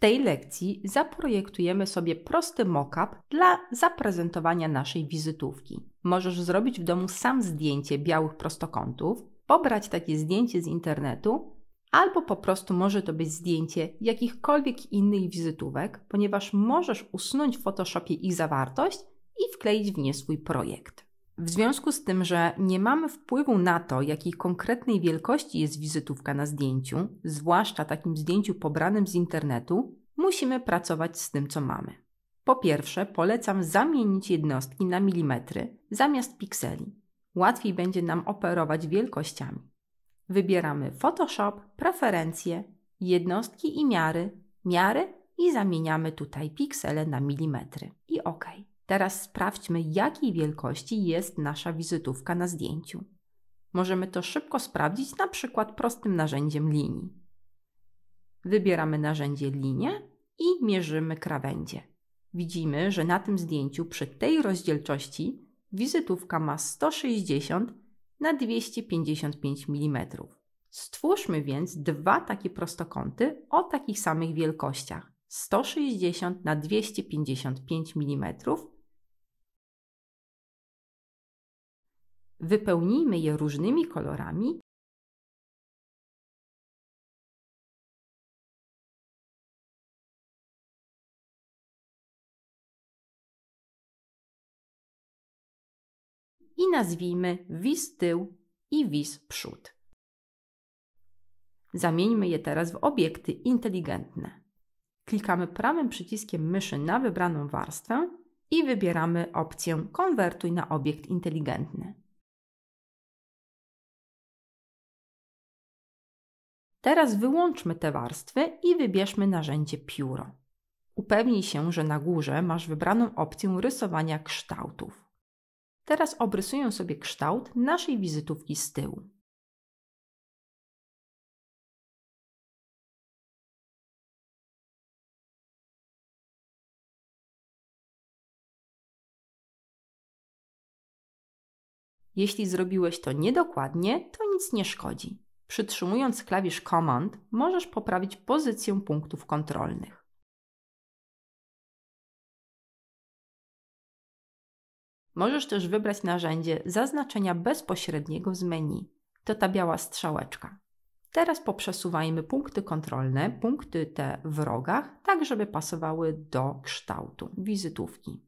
tej lekcji zaprojektujemy sobie prosty mockup dla zaprezentowania naszej wizytówki. Możesz zrobić w domu sam zdjęcie białych prostokątów, pobrać takie zdjęcie z internetu, albo po prostu może to być zdjęcie jakichkolwiek innych wizytówek, ponieważ możesz usunąć w Photoshopie ich zawartość i wkleić w nie swój projekt. W związku z tym, że nie mamy wpływu na to, jakiej konkretnej wielkości jest wizytówka na zdjęciu, zwłaszcza takim zdjęciu pobranym z internetu, musimy pracować z tym, co mamy. Po pierwsze, polecam zamienić jednostki na milimetry zamiast pikseli. Łatwiej będzie nam operować wielkościami. Wybieramy Photoshop, preferencje, jednostki i miary, miary i zamieniamy tutaj piksele na milimetry. I OK. Teraz sprawdźmy, jakiej wielkości jest nasza wizytówka na zdjęciu. Możemy to szybko sprawdzić na przykład prostym narzędziem linii. Wybieramy narzędzie linię i mierzymy krawędzie. Widzimy, że na tym zdjęciu przy tej rozdzielczości wizytówka ma 160 na 255 mm. Stwórzmy więc dwa takie prostokąty o takich samych wielkościach 160 na 255 mm Wypełnijmy je różnymi kolorami i nazwijmy wiz tył i wiz przód. Zamieńmy je teraz w obiekty inteligentne. Klikamy prawym przyciskiem myszy na wybraną warstwę i wybieramy opcję Konwertuj na obiekt inteligentny. Teraz wyłączmy te warstwy i wybierzmy narzędzie pióro. Upewnij się, że na górze masz wybraną opcję rysowania kształtów. Teraz obrysuję sobie kształt naszej wizytówki z tyłu. Jeśli zrobiłeś to niedokładnie, to nic nie szkodzi. Przytrzymując klawisz Command, możesz poprawić pozycję punktów kontrolnych. Możesz też wybrać narzędzie zaznaczenia bezpośredniego z menu. To ta biała strzałeczka. Teraz poprzesuwajmy punkty kontrolne, punkty te w rogach, tak żeby pasowały do kształtu wizytówki.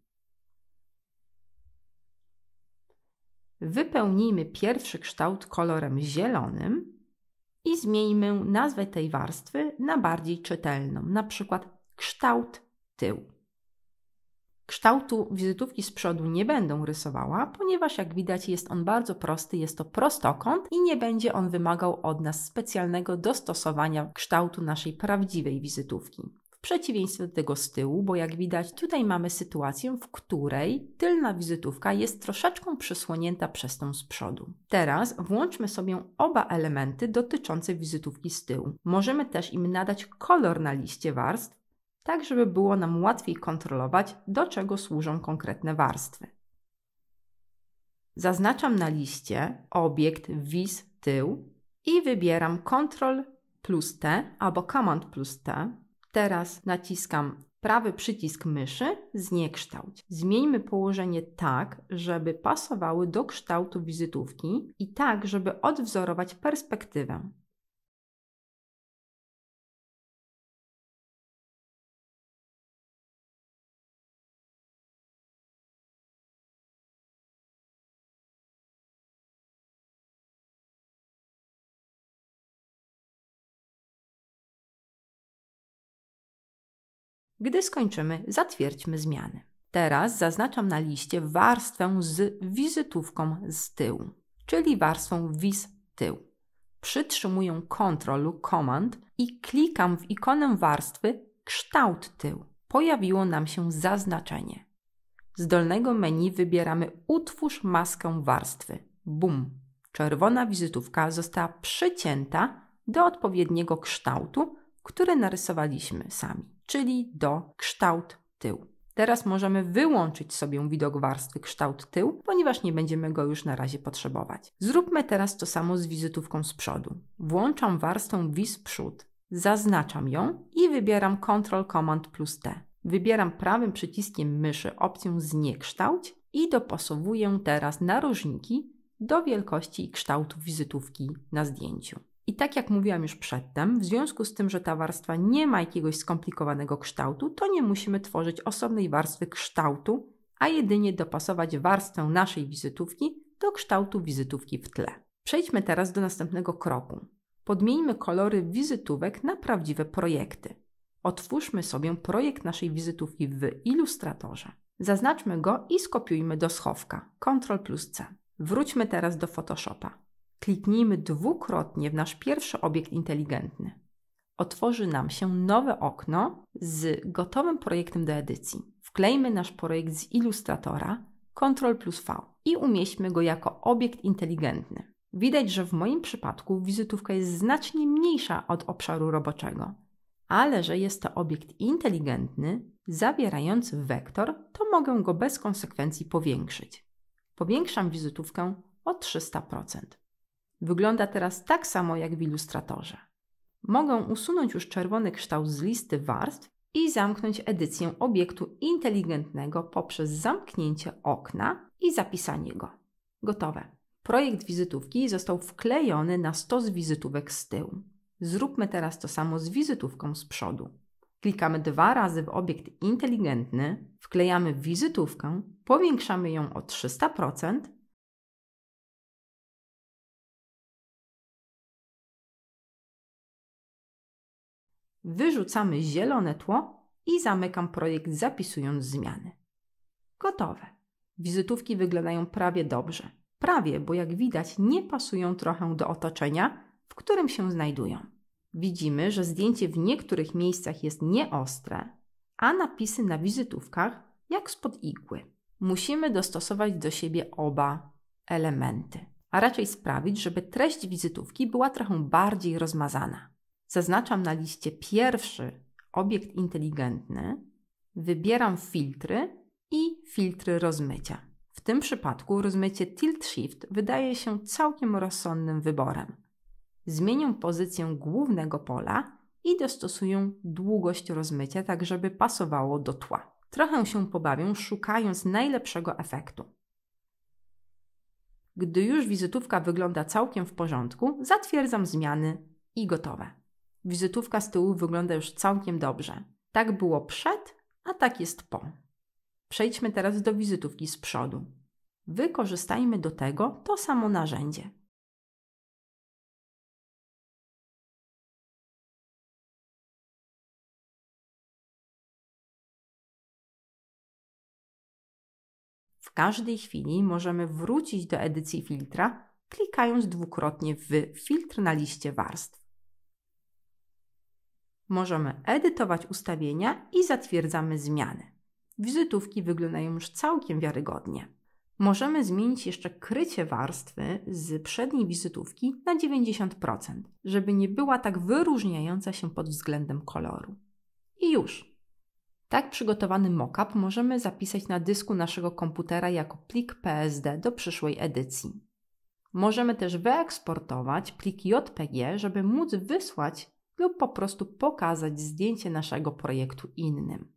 Wypełnijmy pierwszy kształt kolorem zielonym i zmieńmy nazwę tej warstwy na bardziej czytelną, na przykład kształt tyłu. Kształtu wizytówki z przodu nie będę rysowała, ponieważ jak widać jest on bardzo prosty, jest to prostokąt i nie będzie on wymagał od nas specjalnego dostosowania kształtu naszej prawdziwej wizytówki w przeciwieństwie do tego z tyłu, bo jak widać tutaj mamy sytuację, w której tylna wizytówka jest troszeczkę przysłonięta przez tą z przodu. Teraz włączmy sobie oba elementy dotyczące wizytówki z tyłu. Możemy też im nadać kolor na liście warstw, tak żeby było nam łatwiej kontrolować, do czego służą konkretne warstwy. Zaznaczam na liście obiekt wiz tył i wybieram Ctrl plus T albo Command plus T Teraz naciskam prawy przycisk myszy, zniekształć. Zmieńmy położenie tak, żeby pasowały do kształtu wizytówki i tak, żeby odwzorować perspektywę. Gdy skończymy, zatwierdźmy zmiany. Teraz zaznaczam na liście warstwę z wizytówką z tyłu, czyli warstwą wiz tył. Przytrzymuję Ctrl lub Command i klikam w ikonę warstwy kształt tył. Pojawiło nam się zaznaczenie. Z dolnego menu wybieramy utwórz maskę warstwy. Bum! Czerwona wizytówka została przycięta do odpowiedniego kształtu, który narysowaliśmy sami czyli do kształt tył. Teraz możemy wyłączyć sobie widok warstwy kształt tył, ponieważ nie będziemy go już na razie potrzebować. Zróbmy teraz to samo z wizytówką z przodu. Włączam warstwę wiz przód, zaznaczam ją i wybieram Ctrl Command plus T. Wybieram prawym przyciskiem myszy opcję zniekształć i dopasowuję teraz narożniki do wielkości i kształtu wizytówki na zdjęciu. I tak jak mówiłam już przedtem, w związku z tym, że ta warstwa nie ma jakiegoś skomplikowanego kształtu, to nie musimy tworzyć osobnej warstwy kształtu, a jedynie dopasować warstwę naszej wizytówki do kształtu wizytówki w tle. Przejdźmy teraz do następnego kroku. Podmieńmy kolory wizytówek na prawdziwe projekty. Otwórzmy sobie projekt naszej wizytówki w Illustratorze. Zaznaczmy go i skopiujmy do schowka Ctrl plus C. Wróćmy teraz do Photoshopa. Kliknijmy dwukrotnie w nasz pierwszy obiekt inteligentny. Otworzy nam się nowe okno z gotowym projektem do edycji. Wklejmy nasz projekt z Illustratora Ctrl plus V i umieśćmy go jako obiekt inteligentny. Widać, że w moim przypadku wizytówka jest znacznie mniejsza od obszaru roboczego, ale że jest to obiekt inteligentny, zawierający wektor, to mogę go bez konsekwencji powiększyć. Powiększam wizytówkę o 300%. Wygląda teraz tak samo jak w ilustratorze. Mogę usunąć już czerwony kształt z listy warstw i zamknąć edycję obiektu inteligentnego poprzez zamknięcie okna i zapisanie go. Gotowe. Projekt wizytówki został wklejony na stos wizytówek z tyłu. Zróbmy teraz to samo z wizytówką z przodu. Klikamy dwa razy w obiekt inteligentny, wklejamy wizytówkę, powiększamy ją o 300%, Wyrzucamy zielone tło i zamykam projekt zapisując zmiany. Gotowe. Wizytówki wyglądają prawie dobrze. Prawie, bo jak widać nie pasują trochę do otoczenia, w którym się znajdują. Widzimy, że zdjęcie w niektórych miejscach jest nieostre, a napisy na wizytówkach jak spod igły. Musimy dostosować do siebie oba elementy, a raczej sprawić, żeby treść wizytówki była trochę bardziej rozmazana zaznaczam na liście pierwszy obiekt inteligentny, wybieram filtry i filtry rozmycia. W tym przypadku rozmycie tilt shift wydaje się całkiem rozsądnym wyborem. Zmienię pozycję głównego pola i dostosuję długość rozmycia, tak żeby pasowało do tła. Trochę się pobawię, szukając najlepszego efektu. Gdy już wizytówka wygląda całkiem w porządku, zatwierdzam zmiany i gotowe. Wizytówka z tyłu wygląda już całkiem dobrze. Tak było przed, a tak jest po. Przejdźmy teraz do wizytówki z przodu. Wykorzystajmy do tego to samo narzędzie. W każdej chwili możemy wrócić do edycji filtra, klikając dwukrotnie w filtr na liście warstw. Możemy edytować ustawienia i zatwierdzamy zmiany. Wizytówki wyglądają już całkiem wiarygodnie. Możemy zmienić jeszcze krycie warstwy z przedniej wizytówki na 90%, żeby nie była tak wyróżniająca się pod względem koloru. I już. Tak przygotowany mockup możemy zapisać na dysku naszego komputera jako plik PSD do przyszłej edycji. Możemy też wyeksportować plik JPG, żeby móc wysłać lub po prostu pokazać zdjęcie naszego projektu innym.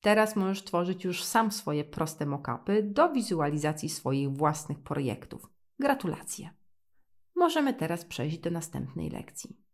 Teraz możesz tworzyć już sam swoje proste mockupy do wizualizacji swoich własnych projektów. Gratulacje! Możemy teraz przejść do następnej lekcji.